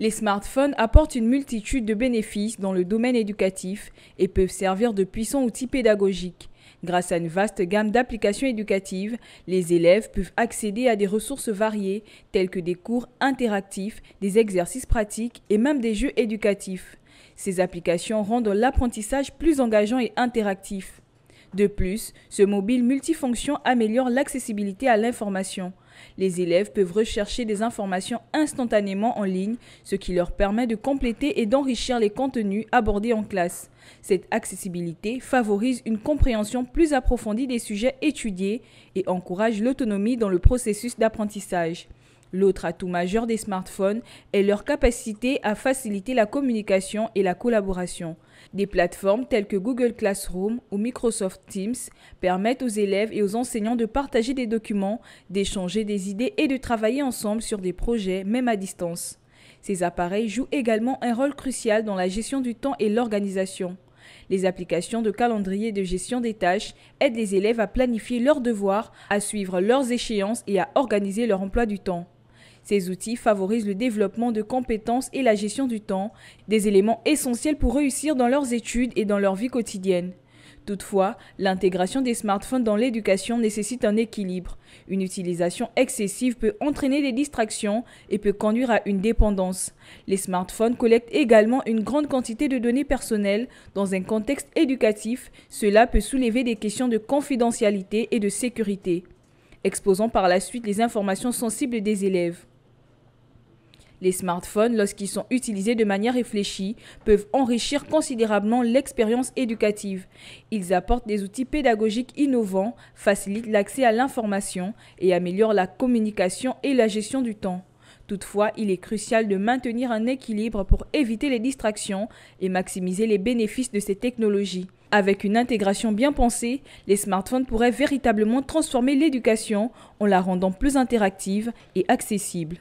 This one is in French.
Les smartphones apportent une multitude de bénéfices dans le domaine éducatif et peuvent servir de puissants outils pédagogiques. Grâce à une vaste gamme d'applications éducatives, les élèves peuvent accéder à des ressources variées telles que des cours interactifs, des exercices pratiques et même des jeux éducatifs. Ces applications rendent l'apprentissage plus engageant et interactif. De plus, ce mobile multifonction améliore l'accessibilité à l'information. Les élèves peuvent rechercher des informations instantanément en ligne, ce qui leur permet de compléter et d'enrichir les contenus abordés en classe. Cette accessibilité favorise une compréhension plus approfondie des sujets étudiés et encourage l'autonomie dans le processus d'apprentissage. L'autre atout majeur des smartphones est leur capacité à faciliter la communication et la collaboration. Des plateformes telles que Google Classroom ou Microsoft Teams permettent aux élèves et aux enseignants de partager des documents, d'échanger des idées et de travailler ensemble sur des projets, même à distance. Ces appareils jouent également un rôle crucial dans la gestion du temps et l'organisation. Les applications de calendrier de gestion des tâches aident les élèves à planifier leurs devoirs, à suivre leurs échéances et à organiser leur emploi du temps. Ces outils favorisent le développement de compétences et la gestion du temps, des éléments essentiels pour réussir dans leurs études et dans leur vie quotidienne. Toutefois, l'intégration des smartphones dans l'éducation nécessite un équilibre. Une utilisation excessive peut entraîner des distractions et peut conduire à une dépendance. Les smartphones collectent également une grande quantité de données personnelles dans un contexte éducatif. Cela peut soulever des questions de confidentialité et de sécurité, exposant par la suite les informations sensibles des élèves. Les smartphones, lorsqu'ils sont utilisés de manière réfléchie, peuvent enrichir considérablement l'expérience éducative. Ils apportent des outils pédagogiques innovants, facilitent l'accès à l'information et améliorent la communication et la gestion du temps. Toutefois, il est crucial de maintenir un équilibre pour éviter les distractions et maximiser les bénéfices de ces technologies. Avec une intégration bien pensée, les smartphones pourraient véritablement transformer l'éducation en la rendant plus interactive et accessible.